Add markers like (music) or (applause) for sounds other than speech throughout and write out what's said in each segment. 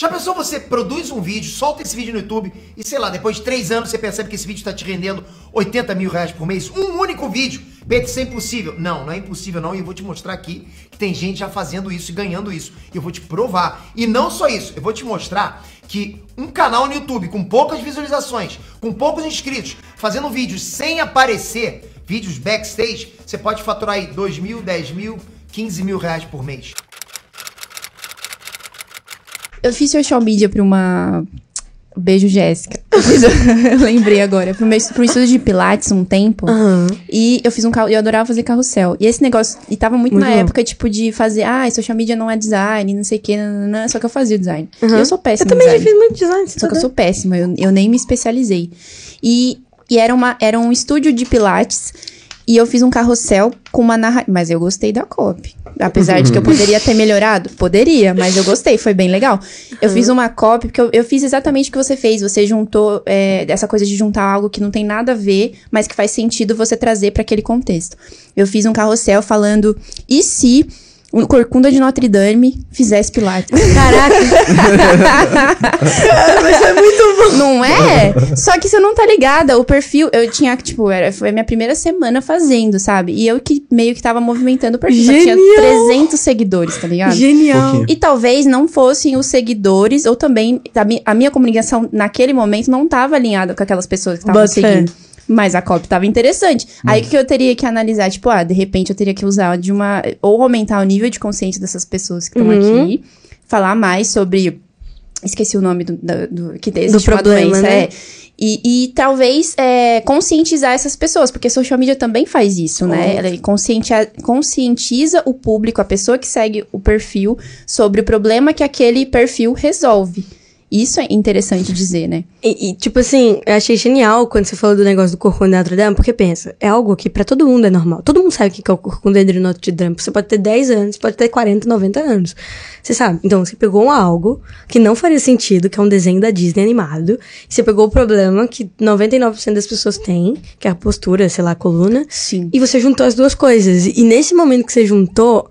Já pensou você produz um vídeo, solta esse vídeo no YouTube e sei lá, depois de três anos você percebe que esse vídeo está te rendendo 80 mil reais por mês? Um único vídeo. Pedro, isso é impossível. Não, não é impossível não e eu vou te mostrar aqui que tem gente já fazendo isso e ganhando isso. Eu vou te provar. E não só isso, eu vou te mostrar que um canal no YouTube com poucas visualizações, com poucos inscritos, fazendo vídeos sem aparecer, vídeos backstage, você pode faturar aí 2 mil, 10 mil, 15 mil reais por mês. Eu fiz social media pra uma. Beijo, Jéssica. (laughs) lembrei agora. Pro meu pro estudo de Pilates um tempo. Uhum. E eu fiz um carro. Eu adorava fazer carrossel. E esse negócio. E tava muito, muito na bom. época, tipo, de fazer. Ah, social media não é design, não sei o quê. só que eu fazia design. Uhum. eu sou péssima. Eu também design. já fiz muito design. Só tá que eu tá sou péssima. Eu, eu nem me especializei. E, e era, uma, era um estúdio de Pilates. E eu fiz um carrossel com uma narrativa. Mas eu gostei da copy. Apesar de que eu uhum. poderia ter melhorado, poderia, mas eu gostei, foi bem legal. Eu fiz uhum. uma cópia, porque eu, eu fiz exatamente o que você fez. Você juntou é, essa coisa de juntar algo que não tem nada a ver, mas que faz sentido você trazer para aquele contexto. Eu fiz um carrossel falando, e se o Corcunda de Notre Dame fizesse pilates. Caraca! (laughs) Mas é muito bom! Não é? Só que você não tá ligada. O perfil, eu tinha, tipo, era, foi a minha primeira semana fazendo, sabe? E eu que meio que tava movimentando o perfil. Genial. Eu tinha 300 seguidores, tá ligado? Genial! E talvez não fossem os seguidores, ou também a minha, comunicação naquele momento não tava alinhada com aquelas pessoas que estavam seguindo. Mas a cópia tava interessante. Aí o que eu teria que analisar? Tipo, ah, de repente eu teria que usar de uma. Ou aumentar o nível de consciência dessas pessoas que estão uhum. aqui. Falar mais sobre. Esqueci o nome do, do, do que existe do problema, doença. Né? É. E, e, talvez é, conscientizar essas pessoas, porque social media também faz isso, oh. né? Uhum. Ela conscientiza, conscientiza o público, a pessoa que segue o perfil, sobre o problema que aquele perfil resolve. Isso é interessante dizer, né? E, e, tipo assim, eu achei genial quando você falou do negócio do Dame, porque pensa, é algo que para todo mundo é normal. Todo mundo sabe o que é o Dame. Você pode ter 10 anos, pode ter 40, 90 anos. Você sabe. Então, você pegou um algo que não faria sentido, que é um desenho da Disney animado, e você pegou o problema que 99% das pessoas têm, que é a postura, sei lá, a coluna. Sim. E você juntou as duas coisas. E nesse momento que você juntou,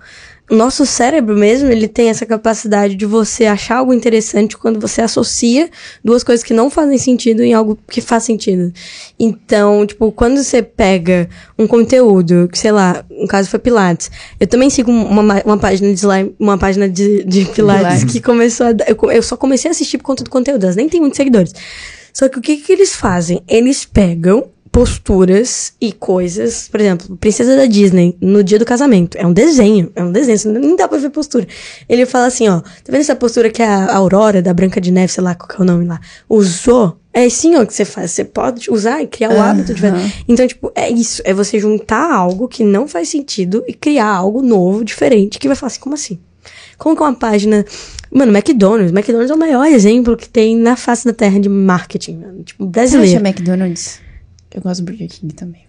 nosso cérebro mesmo, ele tem essa capacidade de você achar algo interessante quando você associa duas coisas que não fazem sentido em algo que faz sentido. Então, tipo, quando você pega um conteúdo, que sei lá, no caso foi Pilates. Eu também sigo uma, uma página de slime, uma página de, de Pilates que começou a, eu, eu só comecei a assistir por conta do conteúdo, elas nem tem muitos seguidores. Só que o que que eles fazem? Eles pegam posturas e coisas. Por exemplo, Princesa da Disney, no dia do casamento. É um desenho, é um desenho, nem dá pra ver postura. Ele fala assim, ó, tá vendo essa postura que é a Aurora, da Branca de Neve, sei lá qual que é o nome lá, usou? É assim, ó, que você faz. Você pode usar e criar o hábito de fazer. Então, tipo, é isso. É você juntar algo que não faz sentido e criar algo novo, diferente, que vai falar assim, como assim? Como que uma página. Mano, McDonald's. McDonald's é o maior exemplo que tem na face da terra de marketing, mano. Tipo, brasileiro. Você acha McDonald's? Eu gosto do Burger King também,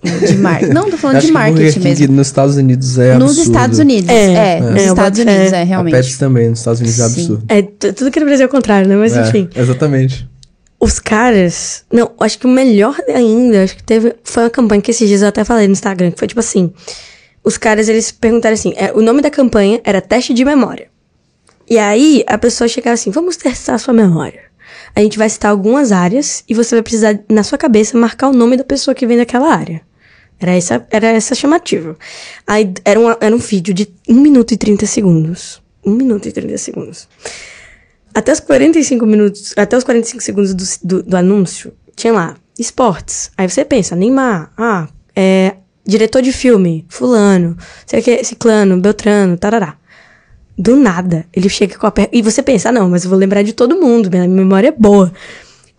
velho. De mar... (laughs) Não, tô falando de marketing mesmo. Nos Estados Unidos é absurdo. Nos Estados Unidos, é. é, é. Nos é, Estados Unidos é, realmente. É, a Pepsi também, nos Estados Unidos é Sim. é absurdo. É, tudo que no é Brasil é o contrário, né? Mas enfim. Exatamente. Os caras. Não, acho que o melhor ainda, acho que teve. Foi uma campanha que esses dias eu até falei no Instagram, que foi tipo assim. Os caras, eles perguntaram assim. É, o nome da campanha era teste de memória. E aí a pessoa chegava assim: vamos testar sua memória. A gente vai citar algumas áreas e você vai precisar, na sua cabeça, marcar o nome da pessoa que vem daquela área. Era essa, era essa chamativa. Aí era, uma, era um vídeo de 1 minuto e 30 segundos. 1 minuto e 30 segundos. Até os 45 minutos, até os 45 segundos do, do, do anúncio, tinha lá, esportes. Aí você pensa, Neymar, ah, é, diretor de filme, fulano, sei que, ciclano, beltrano, tarará. Do nada, ele chega com a perna. E você pensa, ah, não, mas eu vou lembrar de todo mundo, minha memória é boa.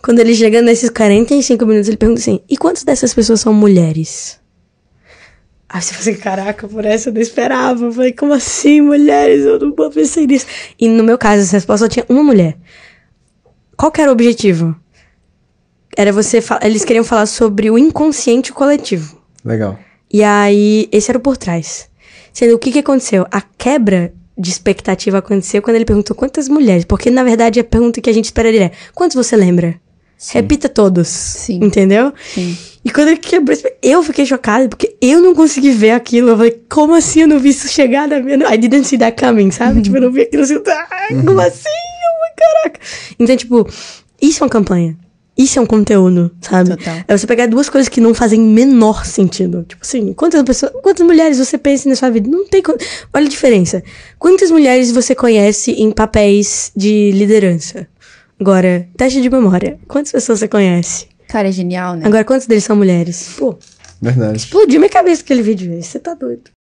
Quando ele chega nesses 45 minutos, ele pergunta assim: e quantas dessas pessoas são mulheres? Aí você fala assim, caraca, por essa eu não esperava. Eu falei, como assim, mulheres? Eu não pensei nisso. E no meu caso, essa resposta só tinha uma mulher. Qual que era o objetivo? Era você. Eles queriam falar sobre o inconsciente coletivo. Legal. E aí, esse era o por trás. Sendo o que, que aconteceu? A quebra de expectativa aconteceu quando ele perguntou quantas mulheres, porque na verdade a pergunta que a gente espera é: quantos você lembra? Sim. Repita todos. Sim. Entendeu? Sim. E quando ele quebrou, eu fiquei chocada, porque eu não consegui ver aquilo. Eu falei, como assim eu não vi isso chegar na minha. I didn't see that coming, sabe? Uhum. Tipo, eu não vi aquilo assim. Ah, como uhum. assim? Oh, caraca. Então, tipo, isso é uma campanha. Isso é um conteúdo, sabe? Total. É você pegar duas coisas que não fazem menor sentido. Tipo assim, quantas pessoas, quantas mulheres você pensa na sua vida? Não tem. Olha a diferença. Quantas mulheres você conhece em papéis de liderança? Agora, teste de memória. Quantas pessoas você conhece? Cara, é genial, né? Agora, quantos deles são mulheres? Pô. Verdade. Explodiu minha cabeça aquele vídeo. Você tá doido.